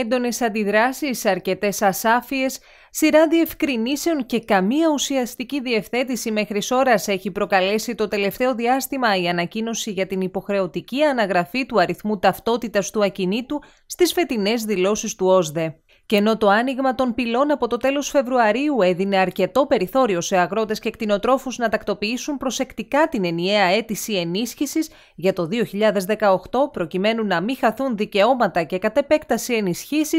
έντονες αντιδράσεις, αρκετές ασάφειες, σειρά διευκρινήσεων και καμία ουσιαστική διευθέτηση μέχρι ώρας έχει προκαλέσει το τελευταίο διάστημα η ανακοίνωση για την υποχρεωτική αναγραφή του αριθμού ταυτότητας του ακινήτου στις φετινές δηλώσεις του ΟΣΔΕ. Και ενώ το άνοιγμα των πυλών από το τέλος Φεβρουαρίου έδινε αρκετό περιθώριο σε αγρότες και κτηνοτρόφους να τακτοποιήσουν προσεκτικά την ενιαία αίτηση ενίσχυσης για το 2018 προκειμένου να μην χαθούν δικαιώματα και κατ' επέκταση ενισχύσει,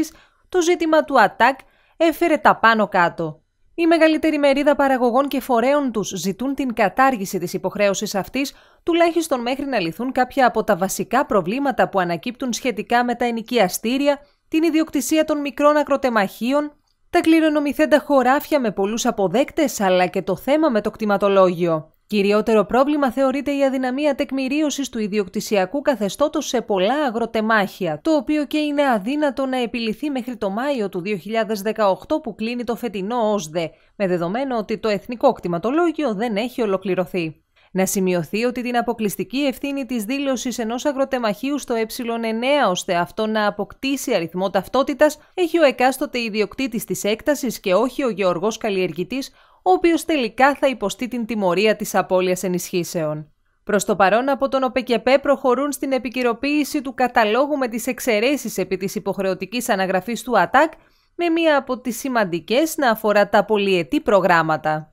το ζήτημα του ΑΤΑΚ έφερε τα πάνω κάτω. Η μεγαλύτερη μερίδα παραγωγών και φορέων τους ζητούν την κατάργηση της υποχρέωσης αυτής, τουλάχιστον μέχρι να λυθούν κάποια από τα βασικά προβλήματα που ανακύπτουν σχετικά με τα ενοικιαστήρια την ιδιοκτησία των μικρών αγροτεμαχίων, τα κληρονομηθέντα χωράφια με πολλούς αποδέκτες αλλά και το θέμα με το κτηματολόγιο. Κυριότερο πρόβλημα θεωρείται η αδυναμία τεκμηρίωσης του ιδιοκτησιακού καθεστώτος σε πολλά αγροτεμάχια, το οποίο και είναι αδύνατο να επιληθεί μέχρι το Μάιο του 2018 που κλείνει το φετινό ΩΣΔΕ, με δεδομένο ότι το εθνικό κτηματολόγιο δεν έχει ολοκληρωθεί. Να σημειωθεί ότι την αποκλειστική ευθύνη της δήλωσης ενός αγροτεμαχίου στο ε9 ώστε αυτό να αποκτήσει αριθμό ταυτότητας έχει ο εκάστοτε ιδιοκτήτης της έκτασης και όχι ο γεωργός καλλιεργητής, ο οποίος τελικά θα υποστεί την τιμωρία της απώλειας ενισχύσεων. Προς το παρόν, από τον ΟΠΕΚΕΠΕ προχωρούν στην επικυροποίηση του καταλόγου με τις εξαιρέσεις επί της υποχρεωτικής αναγραφής του ΑΤΑΚ, με μία από τις σημαντικές να αφορά τα πολιετή προγράμματα.